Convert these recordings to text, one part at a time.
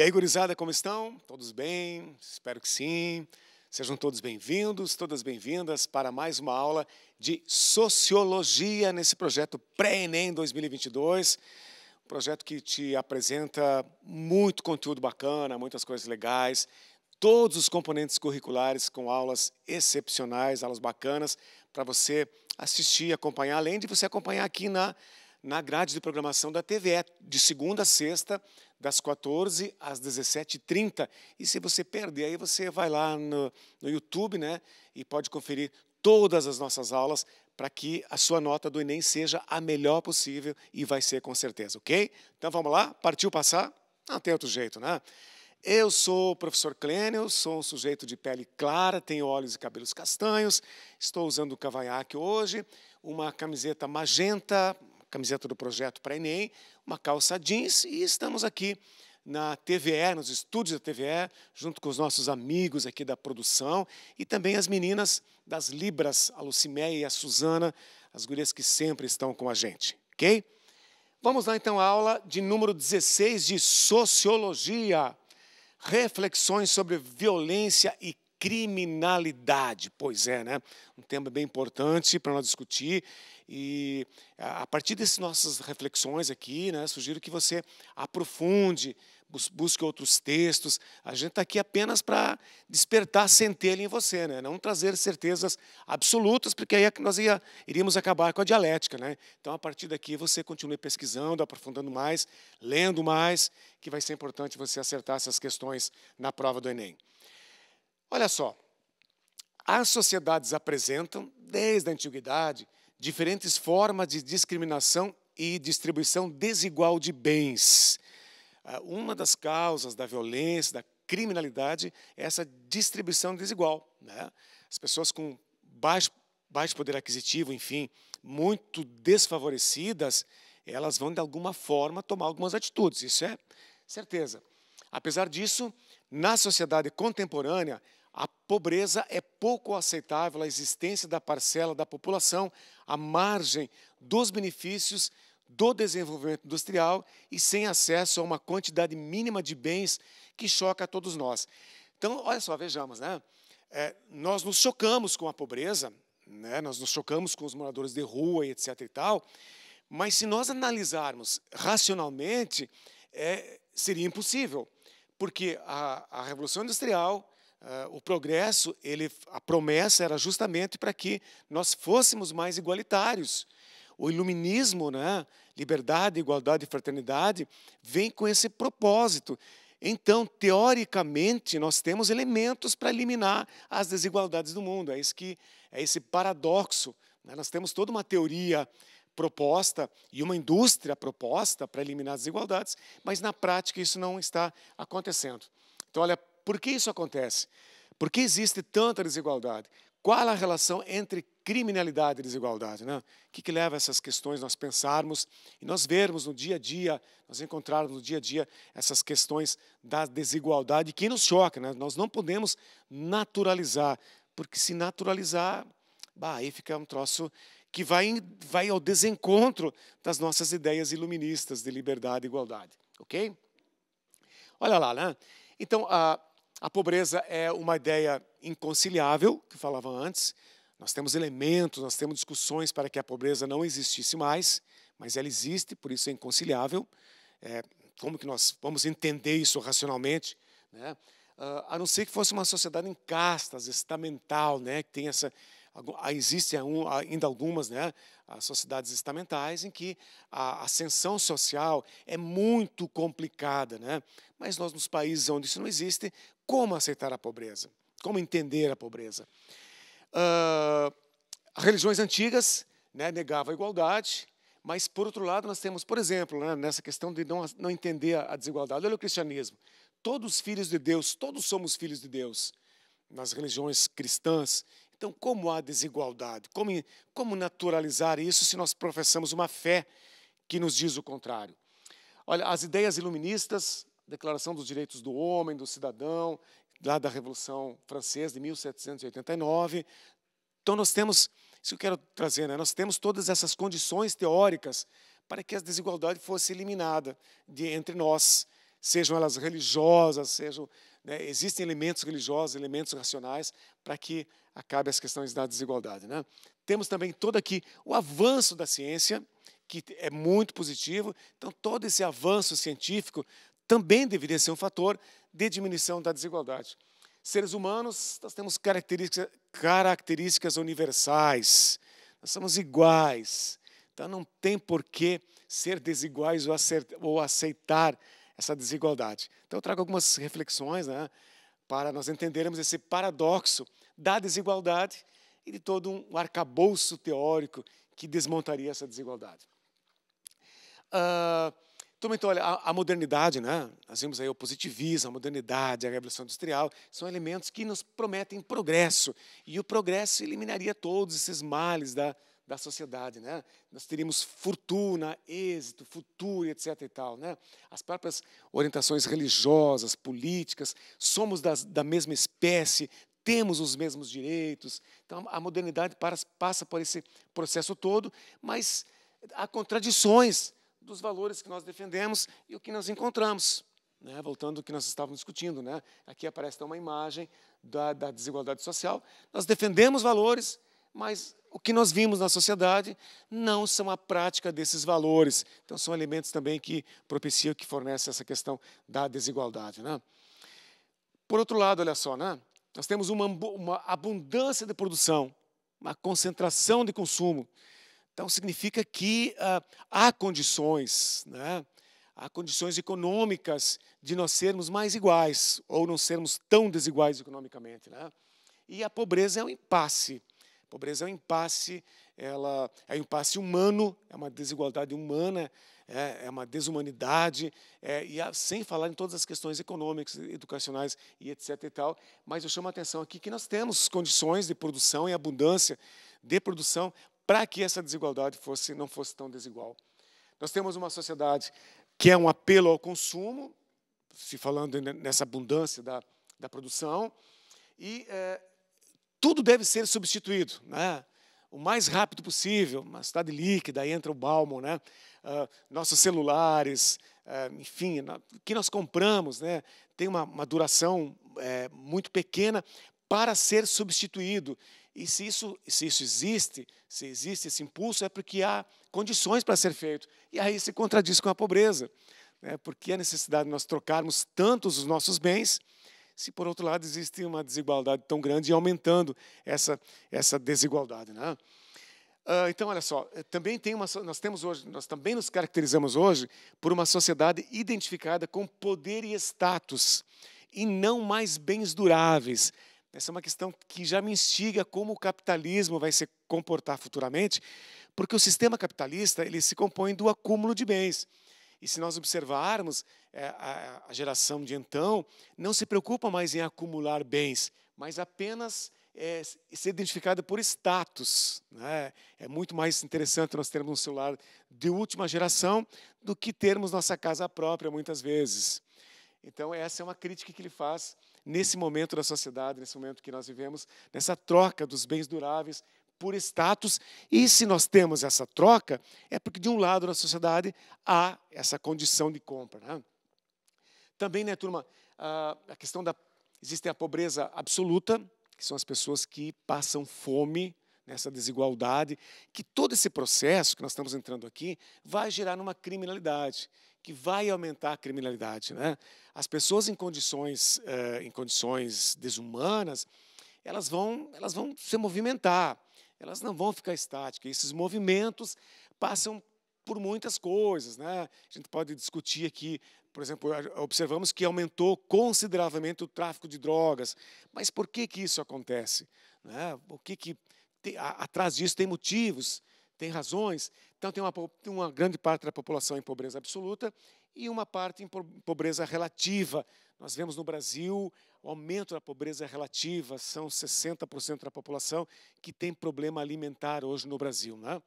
E aí, gurizada, como estão? Todos bem? Espero que sim. Sejam todos bem-vindos, todas bem-vindas para mais uma aula de Sociologia nesse projeto Pré-ENEM 2022. Um projeto que te apresenta muito conteúdo bacana, muitas coisas legais, todos os componentes curriculares com aulas excepcionais, aulas bacanas para você assistir, acompanhar, além de você acompanhar aqui na na grade de programação da TV, de segunda a sexta, das 14 às 17h30. E se você perder, aí você vai lá no, no YouTube né, e pode conferir todas as nossas aulas para que a sua nota do Enem seja a melhor possível e vai ser com certeza, ok? Então vamos lá? Partiu passar? Não ah, tem outro jeito, né? Eu sou o professor Clênio, sou um sujeito de pele clara, tenho olhos e cabelos castanhos, estou usando o cavanhaque hoje, uma camiseta magenta, camiseta do projeto para Enem, uma calça jeans e estamos aqui na TVE, nos estúdios da TVE, junto com os nossos amigos aqui da produção e também as meninas das Libras, a Lucimeia e a Suzana, as gurias que sempre estão com a gente, ok? Vamos lá então à aula de número 16 de Sociologia, reflexões sobre violência e criminalidade. Pois é, né? Um tema bem importante para nós discutir. E a partir dessas nossas reflexões aqui, né, sugiro que você aprofunde, busque outros textos. A gente está aqui apenas para despertar centelha em você, né? não trazer certezas absolutas, porque aí é nós ia, iríamos acabar com a dialética. Né? Então, a partir daqui, você continue pesquisando, aprofundando mais, lendo mais, que vai ser importante você acertar essas questões na prova do Enem. Olha só, as sociedades apresentam, desde a antiguidade, diferentes formas de discriminação e distribuição desigual de bens. Ah, uma das causas da violência, da criminalidade, é essa distribuição desigual. Né? As pessoas com baixo, baixo poder aquisitivo, enfim, muito desfavorecidas, elas vão, de alguma forma, tomar algumas atitudes, isso é certeza. Apesar disso, na sociedade contemporânea, a pobreza é pouco aceitável, a existência da parcela da população à margem dos benefícios do desenvolvimento industrial e sem acesso a uma quantidade mínima de bens que choca a todos nós. Então, olha só, vejamos, né? É, nós nos chocamos com a pobreza, né? nós nos chocamos com os moradores de rua e etc. e tal, mas se nós analisarmos racionalmente, é, seria impossível, porque a, a Revolução Industrial Uh, o progresso, ele, a promessa era justamente para que nós fôssemos mais igualitários. O iluminismo, né, liberdade, igualdade e fraternidade, vem com esse propósito. Então, teoricamente, nós temos elementos para eliminar as desigualdades do mundo. É, isso que, é esse paradoxo. Né? Nós temos toda uma teoria proposta e uma indústria proposta para eliminar as desigualdades, mas na prática isso não está acontecendo. Então, olha, por que isso acontece? Por que existe tanta desigualdade? Qual a relação entre criminalidade e desigualdade? Né? O que, que leva a essas questões nós pensarmos e nós vermos no dia a dia, nós encontrarmos no dia a dia essas questões da desigualdade que nos choca. Né? Nós não podemos naturalizar, porque se naturalizar, bah, aí fica um troço que vai, vai ao desencontro das nossas ideias iluministas de liberdade e igualdade. Ok? Olha lá, né? Então, a a pobreza é uma ideia inconciliável, que falava antes. Nós temos elementos, nós temos discussões para que a pobreza não existisse mais, mas ela existe, por isso é inconciliável. É, como que nós vamos entender isso racionalmente? Né? Ah, a não ser que fosse uma sociedade em castas, estamental, né? que tem essa, ah, existem ah, ainda algumas né, sociedades estamentais em que a ascensão social é muito complicada. Né? Mas nós, nos países onde isso não existe, como aceitar a pobreza? Como entender a pobreza? Uh, religiões antigas né, negavam a igualdade, mas, por outro lado, nós temos, por exemplo, né, nessa questão de não, não entender a desigualdade. Olha o cristianismo. Todos filhos de Deus, todos somos filhos de Deus nas religiões cristãs. Então, como há desigualdade? Como, como naturalizar isso se nós professamos uma fé que nos diz o contrário? Olha, as ideias iluministas Declaração dos Direitos do Homem, do Cidadão, lá da Revolução Francesa de 1789. Então nós temos, isso que eu quero trazer, né? nós temos todas essas condições teóricas para que a desigualdade fosse eliminada de, entre nós, sejam elas religiosas, sejam né, existem elementos religiosos, elementos racionais para que acabe as questões da desigualdade. Né? Temos também todo aqui o avanço da ciência, que é muito positivo. Então, todo esse avanço científico também deveria ser um fator de diminuição da desigualdade. Seres humanos, nós temos características universais, nós somos iguais, então não tem por que ser desiguais ou, ou aceitar essa desigualdade. Então eu trago algumas reflexões né, para nós entendermos esse paradoxo da desigualdade e de todo um arcabouço teórico que desmontaria essa desigualdade. Uh, Turma, então, então, olha, a, a, modernidade, né? nós vimos aí o positivismo, a modernidade, a revolução industrial, são elementos que nos prometem progresso. E o progresso eliminaria todos esses males da, da sociedade. Né? Nós teríamos fortuna, êxito, futuro, etc. E tal, né? As próprias orientações religiosas, políticas, somos das, da mesma espécie, temos os mesmos direitos. Então, a modernidade passa por esse processo todo, mas há contradições dos valores que nós defendemos e o que nós encontramos. Né? Voltando ao que nós estávamos discutindo, né? aqui aparece então, uma imagem da, da desigualdade social. Nós defendemos valores, mas o que nós vimos na sociedade não são a prática desses valores. Então, são elementos também que propiciam, que fornecem essa questão da desigualdade. Né? Por outro lado, olha só, né? nós temos uma, uma abundância de produção, uma concentração de consumo. Então, significa que ah, há condições, né? há condições econômicas de nós sermos mais iguais ou não sermos tão desiguais economicamente. Né? E a pobreza é um impasse. A pobreza é um impasse, ela é um impasse humano, é uma desigualdade humana, é, é uma desumanidade, é, e há, sem falar em todas as questões econômicas, educacionais e etc. E tal, mas eu chamo a atenção aqui que nós temos condições de produção e abundância de produção para que essa desigualdade fosse, não fosse tão desigual. Nós temos uma sociedade que é um apelo ao consumo, se falando nessa abundância da, da produção, e é, tudo deve ser substituído, né? o mais rápido possível, uma cidade líquida, aí entra o Balmo, né? Uh, nossos celulares, uh, enfim, na, que nós compramos, né? tem uma, uma duração é, muito pequena para ser substituído e se isso, se isso existe, se existe esse impulso, é porque há condições para ser feito. E aí se contradiz com a pobreza, né? porque a necessidade de nós trocarmos tantos os nossos bens, se por outro lado existe uma desigualdade tão grande e aumentando essa, essa desigualdade. Né? Ah, então, olha só, eh, também tem uma, nós temos hoje, nós também nos caracterizamos hoje por uma sociedade identificada com poder e status, e não mais bens duráveis, essa é uma questão que já me instiga como o capitalismo vai se comportar futuramente, porque o sistema capitalista ele se compõe do acúmulo de bens. E se nós observarmos, é, a geração de então não se preocupa mais em acumular bens, mas apenas é, ser identificada por status. Né? É muito mais interessante nós termos um celular de última geração do que termos nossa casa própria, muitas vezes. Então, essa é uma crítica que ele faz nesse momento da sociedade, nesse momento que nós vivemos, nessa troca dos bens duráveis por status. E se nós temos essa troca, é porque, de um lado, na sociedade há essa condição de compra. Né? Também, né, turma, a questão da. Existe a pobreza absoluta, que são as pessoas que passam fome nessa desigualdade, que todo esse processo que nós estamos entrando aqui vai gerar numa criminalidade que vai aumentar a criminalidade. Né? As pessoas em condições, eh, em condições desumanas, elas vão, elas vão se movimentar, elas não vão ficar estáticas. esses movimentos passam por muitas coisas. Né? A gente pode discutir aqui, por exemplo, observamos que aumentou consideravelmente o tráfico de drogas. Mas por que, que isso acontece? Né? O que, que tem, a, atrás disso tem motivos, tem razões. Então, tem uma, uma grande parte da população em pobreza absoluta e uma parte em pobreza relativa. Nós vemos no Brasil o aumento da pobreza relativa, são 60% da população que tem problema alimentar hoje no Brasil. Né?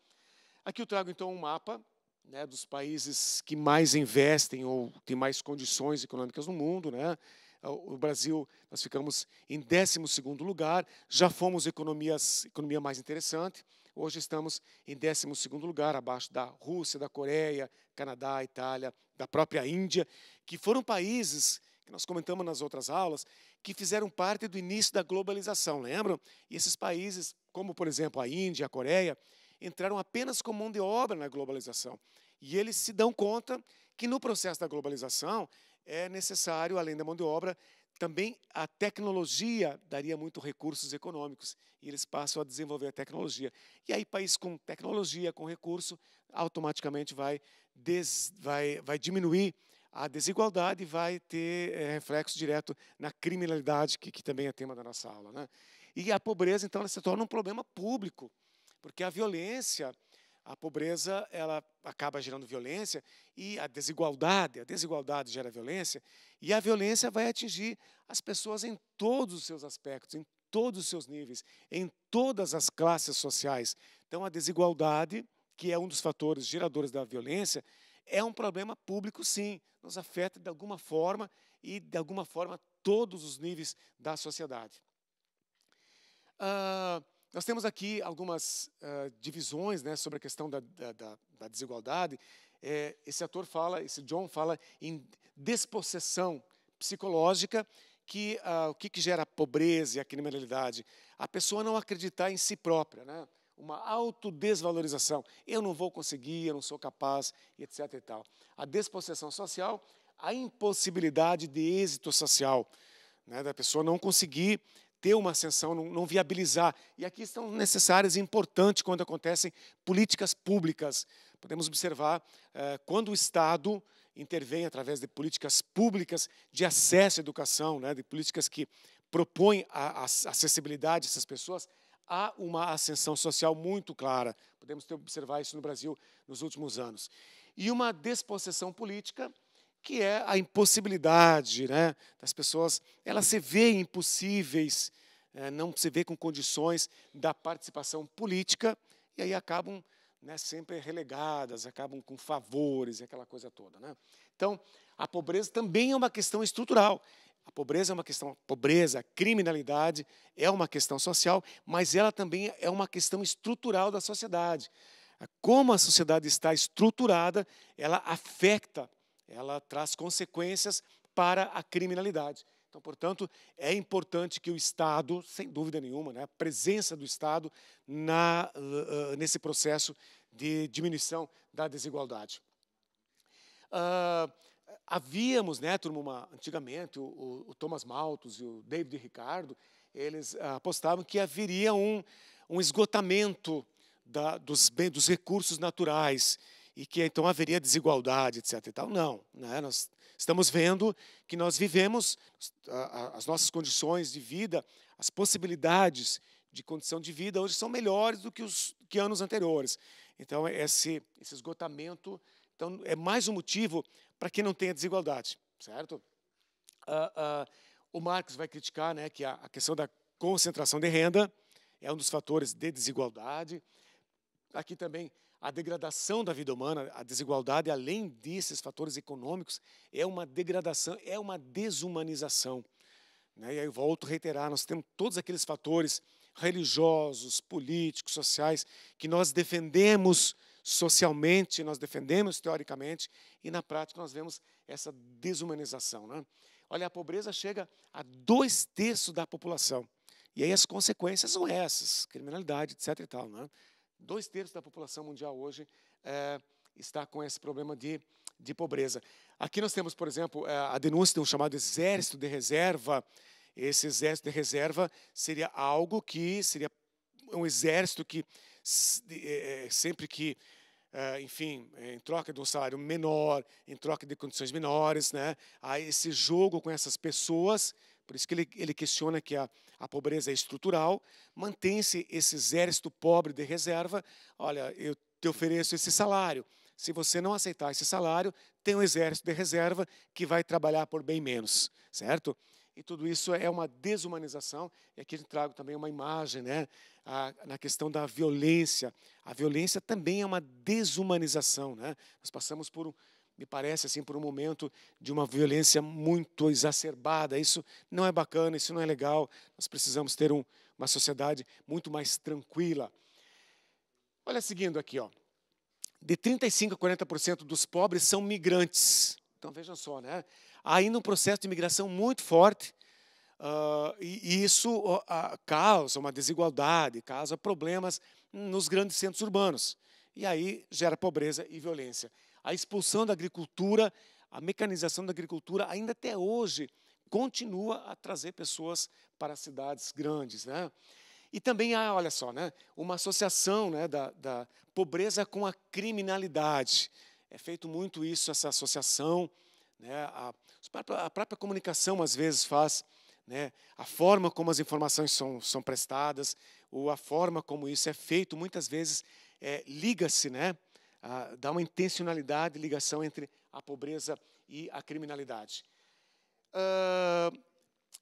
Aqui eu trago então um mapa né, dos países que mais investem ou têm mais condições econômicas no mundo. Né? O Brasil, nós ficamos em 12º lugar, já fomos economias, economia mais interessante. Hoje estamos em 12 lugar, abaixo da Rússia, da Coreia, Canadá, Itália, da própria Índia, que foram países que nós comentamos nas outras aulas, que fizeram parte do início da globalização, lembram? E esses países, como por exemplo a Índia, a Coreia, entraram apenas com mão de obra na globalização. E eles se dão conta que no processo da globalização é necessário, além da mão de obra, também a tecnologia daria muito recursos econômicos e eles passam a desenvolver a tecnologia. E aí, país com tecnologia, com recurso, automaticamente vai, des, vai, vai diminuir a desigualdade e vai ter é, reflexo direto na criminalidade, que, que também é tema da nossa aula. Né? E a pobreza, então, ela se torna um problema público, porque a violência a pobreza ela acaba gerando violência e a desigualdade, a desigualdade gera violência e a violência vai atingir as pessoas em todos os seus aspectos, em todos os seus níveis, em todas as classes sociais. Então a desigualdade, que é um dos fatores geradores da violência, é um problema público sim, nos afeta de alguma forma e de alguma forma todos os níveis da sociedade. Ah, nós temos aqui algumas uh, divisões né, sobre a questão da, da, da desigualdade. É, esse ator fala, esse John fala em despossessão psicológica, que uh, o que, que, gera a pobreza e a criminalidade? A pessoa não acreditar em si própria, né? uma autodesvalorização. Eu não vou conseguir, eu não sou capaz, etc. E tal. A despossessão social, a impossibilidade de êxito social, né? da pessoa não conseguir ter uma ascensão, não, não viabilizar. E aqui estão necessárias e importantes quando acontecem políticas públicas. Podemos observar eh, quando o Estado intervém através de políticas públicas de acesso à educação, né, de políticas que propõem a, a acessibilidade dessas pessoas, há uma ascensão social muito clara. Podemos ter, observar isso no Brasil nos últimos anos. E uma despossessão política que é a impossibilidade né, das pessoas, elas se veem impossíveis, é, não se vê com condições da participação política, e aí acabam né, sempre relegadas, acabam com favores e aquela coisa toda. Né? Então, a pobreza também é uma questão estrutural. A pobreza é uma questão, a pobreza, a criminalidade é uma questão social, mas ela também é uma questão estrutural da sociedade. Como a sociedade está estruturada, ela afeta ela traz consequências para a criminalidade. Então, portanto, é importante que o Estado, sem dúvida nenhuma, né, a presença do Estado na, uh, nesse processo de diminuição da desigualdade. Uh, havíamos, né, turma, uma, antigamente, o, o, o, Thomas Malthus e o David Ricardo, eles ah, apostavam que haveria um, um esgotamento da, dos, dos recursos naturais e que então haveria desigualdade, etc. E tal. Não, né? nós estamos vendo que nós vivemos as nossas condições de vida, as possibilidades de condição de vida hoje são melhores do que os que anos anteriores. Então esse, esse esgotamento então, é mais um motivo para que não tenha desigualdade, certo? Uh, uh, o Marx vai criticar né, que a, a questão da concentração de renda é um dos fatores de desigualdade. Aqui também a degradação da vida humana, a desigualdade, além desses fatores econômicos, é uma degradação, é uma desumanização. Né? E aí eu volto a reiterar, nós temos todos aqueles fatores religiosos, políticos, sociais, que nós defendemos socialmente, nós defendemos teoricamente, e na prática nós vemos essa desumanização. Né? Olha, a pobreza chega a dois terços da população. E aí as consequências são essas, criminalidade, etc. E tal, né? Dois terços da população mundial hoje é, está com esse problema de, de pobreza. Aqui nós temos, por exemplo, é, a denúncia de um chamado exército de reserva. Esse exército de reserva seria algo que seria um exército que é, é, sempre que enfim, em troca de um salário menor, em troca de condições menores, né? Há esse jogo com essas pessoas por isso que ele, ele questiona que a, a pobreza é estrutural, mantém-se esse exército pobre de reserva. Olha, eu te ofereço esse salário. Se você não aceitar esse salário, tem um exército de reserva que vai trabalhar por bem menos, certo? E tudo isso é uma desumanização. E aqui eu trago também uma imagem né, a, na questão da violência. A violência também é uma desumanização. Né? Nós passamos por me parece assim por um momento de uma violência muito exacerbada. Isso não é bacana, isso não é legal. Nós precisamos ter um, uma sociedade muito mais tranquila. Olha seguindo aqui, ó. De 35 a 40% dos pobres são migrantes. Então vejam só, né? Há ainda um processo de imigração muito forte. Uh, e, isso uh, causa uma desigualdade, causa problemas nos grandes centros urbanos. E aí gera pobreza e violência a expulsão da agricultura, a mecanização da agricultura, ainda até hoje, continua a trazer pessoas para cidades grandes. Né? E também há, ah, olha só, né, uma associação né, da, da pobreza com a criminalidade. É feito muito isso, essa associação. Né, a, a própria comunicação, às vezes, faz né, a forma como as informações são, são prestadas, ou a forma como isso é feito, muitas vezes é, liga-se né, ah, dá uma intencionalidade, ligação entre a pobreza e a criminalidade. Uh,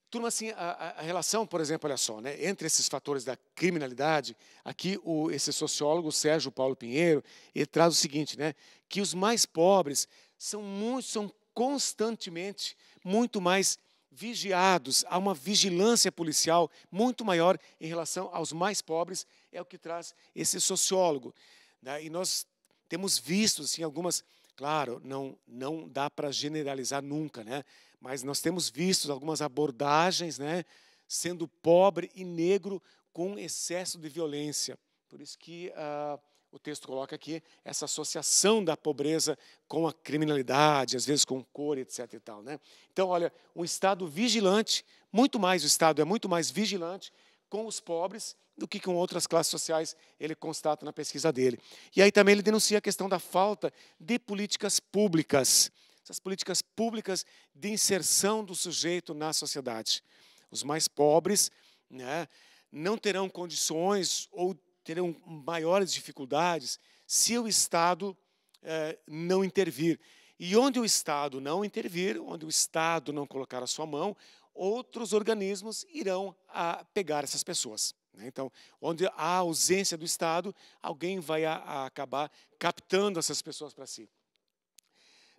turma, assim, a, a, relação, por exemplo, olha só, né, entre esses fatores da criminalidade, aqui o, esse sociólogo Sérgio Paulo Pinheiro, ele traz o seguinte, né, que os mais pobres são, muito, são constantemente muito mais vigiados, há uma vigilância policial muito maior em relação aos mais pobres, é o que traz esse sociólogo. Né, e nós temos visto assim algumas, claro, não não dá para generalizar nunca, né? Mas nós temos visto algumas abordagens, né, sendo pobre e negro com excesso de violência. Por isso que ah, o texto coloca aqui essa associação da pobreza com a criminalidade, às vezes com cor, etc. E tal, né? Então, olha, um Estado vigilante, muito mais o Estado é muito mais vigilante com os pobres do que com outras classes sociais, ele constata na pesquisa dele. E aí também ele denuncia a questão da falta de políticas públicas, essas políticas públicas de inserção do sujeito na sociedade. Os mais pobres né, não terão condições ou terão maiores dificuldades se o Estado eh, não intervir. E onde o Estado não intervir, onde o Estado não colocar a sua mão, outros organismos irão a pegar essas pessoas. Né? Então, onde há ausência do Estado, alguém vai a, a acabar captando essas pessoas para si.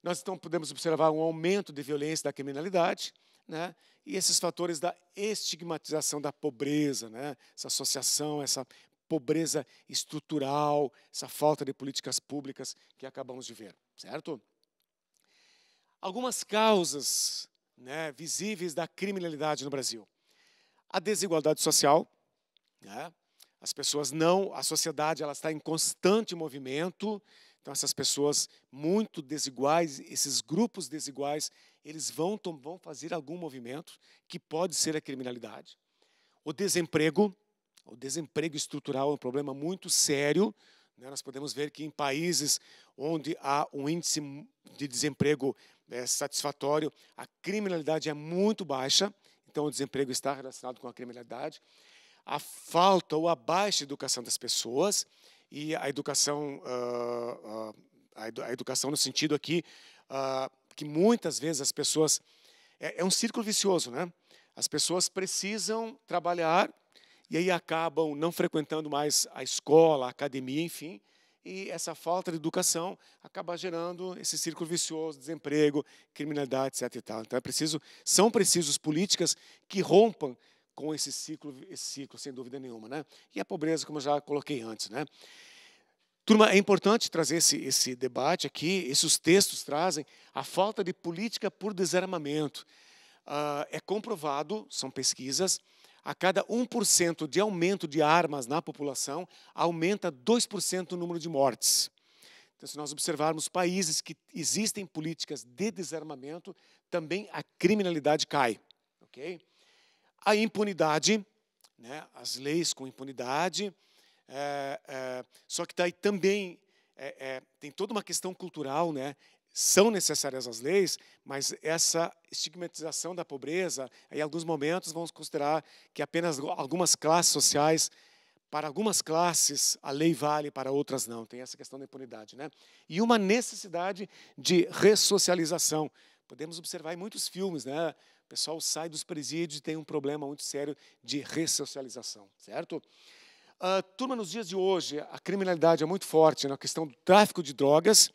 Nós então podemos observar um aumento de violência da criminalidade, né? e esses fatores da estigmatização da pobreza, né? essa associação, essa pobreza estrutural, essa falta de políticas públicas que acabamos de ver, certo? Algumas causas né, visíveis da criminalidade no Brasil. A desigualdade social, né, as pessoas não, a sociedade ela está em constante movimento, então essas pessoas muito desiguais, esses grupos desiguais, eles vão, vão fazer algum movimento que pode ser a criminalidade. O desemprego, o desemprego estrutural é um problema muito sério. Né? Nós podemos ver que em países onde há um índice de desemprego é, satisfatório, a criminalidade é muito baixa, então o desemprego está relacionado com a criminalidade, a falta ou a baixa educação das pessoas e a educação, uh, uh, a educação no sentido aqui uh, que muitas vezes as pessoas é, é um círculo vicioso, né? As pessoas precisam trabalhar e aí acabam não frequentando mais a escola, a academia, enfim, e essa falta de educação acaba gerando esse círculo vicioso, desemprego, criminalidade, etc. Então é preciso, são precisos políticas que rompam com esse ciclo, esse ciclo sem dúvida nenhuma, né? E a pobreza, como eu já coloquei antes, né? Turma, é importante trazer esse, esse debate aqui. Esses textos trazem a falta de política por desarmamento. Ah, é comprovado, são pesquisas, a cada 1% de aumento de armas na população, aumenta 2% o número de mortes. Então, se nós observarmos países que existem políticas de desarmamento, também a criminalidade cai. Okay? A impunidade, né, as leis com impunidade, é, é, só que daí também é, tem toda uma questão cultural, né? são necessárias as leis, mas essa estigmatização da pobreza, em alguns momentos vamos considerar que apenas algumas classes sociais, para algumas classes a lei vale, para outras não. Tem essa questão da impunidade, né? E uma necessidade de ressocialização. Podemos observar em muitos filmes, né? O pessoal sai dos presídios e tem um problema muito sério de ressocialização, certo? Uh, turma, nos dias de hoje, a criminalidade é muito forte na questão do tráfico de drogas,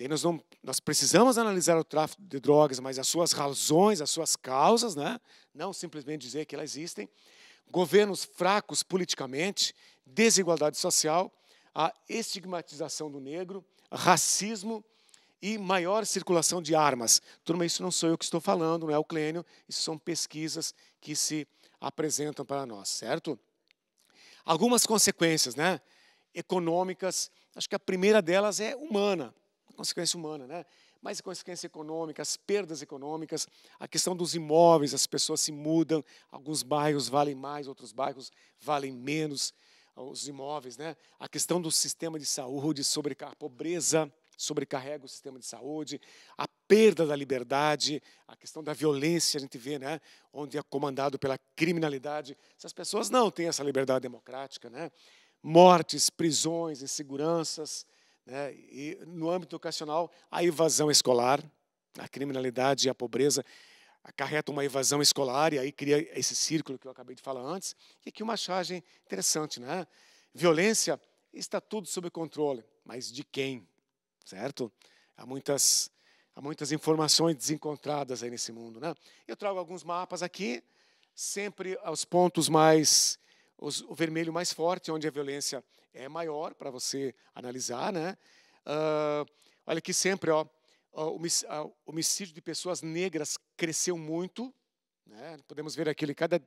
Daí nós, não, nós precisamos analisar o tráfico de drogas, mas as suas razões, as suas causas, né? não simplesmente dizer que elas existem. Governos fracos politicamente, desigualdade social, a estigmatização do negro, racismo e maior circulação de armas. Turma, isso não sou eu que estou falando, não é o Clênio, isso são pesquisas que se apresentam para nós, certo? Algumas consequências né? econômicas, acho que a primeira delas é humana consequência humana, né? mas a consequência econômica, as perdas econômicas, a questão dos imóveis, as pessoas se mudam, alguns bairros valem mais, outros bairros valem menos, ah, os imóveis, né? a questão do sistema de saúde, a pobreza sobrecarrega o sistema de saúde, a perda da liberdade, a questão da violência, a gente vê, né? onde é comandado pela criminalidade. Essas pessoas não têm essa liberdade democrática. Né? Mortes, prisões, inseguranças, né? E no âmbito educacional, a evasão escolar, a criminalidade e a pobreza acarretam uma evasão escolar e aí cria esse círculo que eu acabei de falar antes. E aqui uma achagem interessante, né? Violência está tudo sob controle, mas de quem? Certo? Há muitas há muitas informações desencontradas aí nesse mundo, né? Eu trago alguns mapas aqui, sempre aos pontos mais os, o vermelho mais forte, onde a violência é maior, para você analisar. Né? Uh, olha que sempre, ó, ah, o homicídio de pessoas negras cresceu muito. Né? Podemos ver aqui, de cada,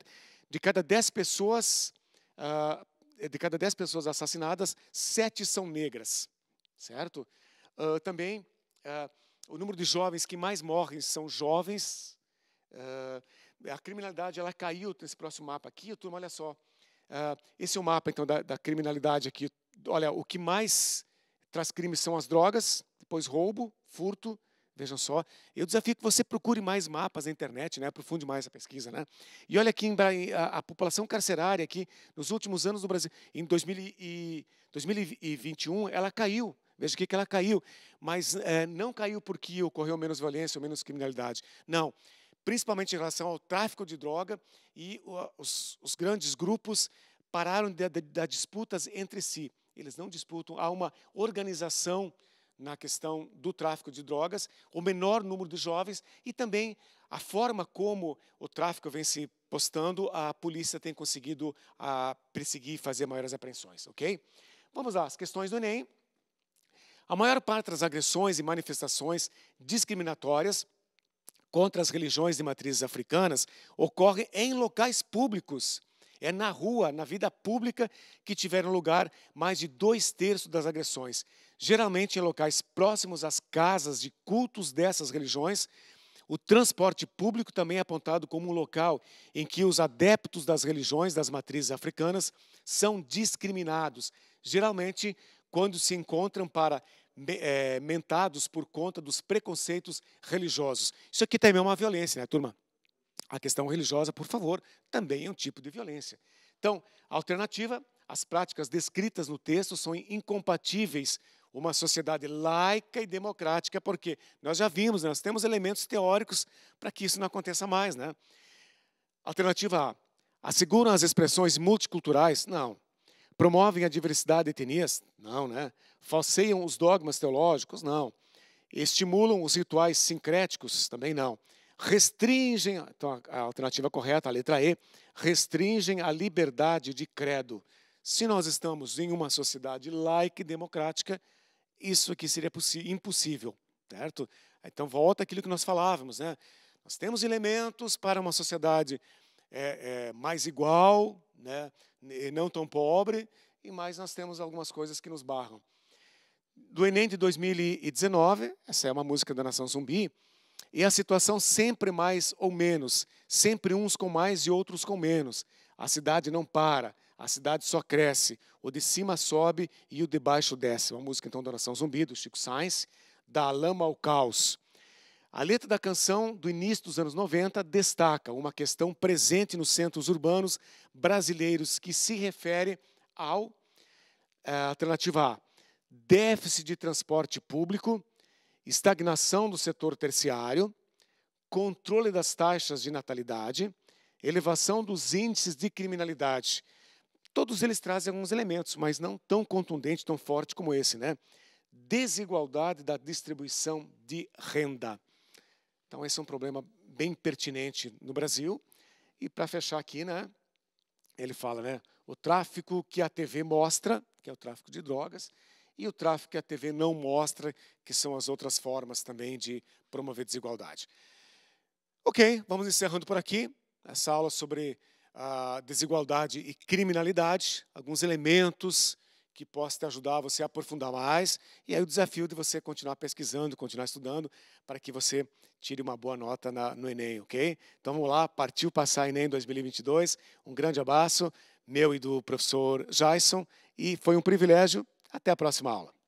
de cada dez pessoas, uh, de cada dez pessoas assassinadas, sete são negras, certo? Uh, também, uh, o número de jovens que mais morrem são jovens. a criminalidade, ela caiu nesse próximo mapa aqui, turma, olha só. Ah, esse é o mapa, então, da, da criminalidade aqui. Olha, o que mais traz crimes são as drogas, depois roubo, furto, Vejam só, eu desafio que você procure mais mapas na internet, né? aprofunde mais a pesquisa. Né? E olha aqui a, a população carcerária aqui, nos últimos anos do Brasil, em 2000 2021, ela caiu. Veja aqui que ela caiu, mas é, não caiu porque ocorreu menos violência ou menos criminalidade. Não, principalmente em relação ao tráfico de droga, e os, os grandes grupos pararam de, de, de disputas entre si. Eles não disputam, há uma organização na questão do tráfico de drogas, o menor número de jovens e também a forma como o tráfico vem se postando, a polícia tem conseguido a, perseguir e fazer maiores apreensões, ok? Vamos lá, as questões do Enem. A maior parte das agressões e manifestações discriminatórias contra as religiões de matrizes africanas ocorre em locais públicos. É na rua, na vida pública, que tiveram lugar mais de dois terços das agressões. Geralmente em locais próximos às casas de cultos dessas religiões, o transporte público também é apontado como um local em que os adeptos das religiões das matrizes africanas são discriminados, geralmente quando se encontram para é, mentados por conta dos preconceitos religiosos. Isso aqui também é uma violência, né, turma? A questão religiosa, por favor, também é um tipo de violência. Então, a alternativa, as práticas descritas no texto são incompatíveis uma sociedade laica e democrática, porque nós já vimos, né, nós temos elementos teóricos para que isso não aconteça mais, né? Alternativa A, asseguram as expressões multiculturais? Não. Promovem a diversidade de etnias? Não, né? Falseiam os dogmas teológicos? Não. Estimulam os rituais sincréticos? Também não. Restringem, então a alternativa correta, a letra E, restringem a liberdade de credo. Se nós estamos em uma sociedade laica e democrática, isso aqui seria impossível, certo? Então volta aquilo que nós falávamos, né? Nós temos elementos para uma sociedade é, é, mais igual, né? não tão pobre, e mais nós temos algumas coisas que nos barram. Do Enem de 2019, essa é uma música da Nação Zumbi, e a situação sempre mais ou menos, sempre uns com mais e outros com menos. A cidade não para, a cidade só cresce. O de cima sobe e o de baixo desce. Uma música então da Nação Zumbi, do Chico Sainz, da lama ao caos. A letra da canção do início dos anos 90 destaca uma questão presente nos centros urbanos brasileiros que se refere ao eh, alternativa A, déficit de transporte público, estagnação do setor terciário, controle das taxas de natalidade, elevação dos índices de criminalidade. Todos eles trazem alguns elementos, mas não tão contundente, tão forte como esse, né? Desigualdade da distribuição de renda. Então, esse é um problema bem pertinente no Brasil. E para fechar aqui, né, ele fala, né, o tráfico que a TV mostra, que é o tráfico de drogas, e o tráfico que a TV não mostra, que são as outras formas também de promover desigualdade. Ok, vamos encerrando por aqui essa aula sobre a desigualdade e criminalidade, alguns elementos que possa te ajudar você a aprofundar mais. E aí o desafio de você continuar pesquisando, continuar estudando, para que você tire uma boa nota na, no Enem, ok? Então vamos lá, partiu passar Enem 2022. Um grande abraço, meu e do professor Jason. E foi um privilégio. Até a próxima aula.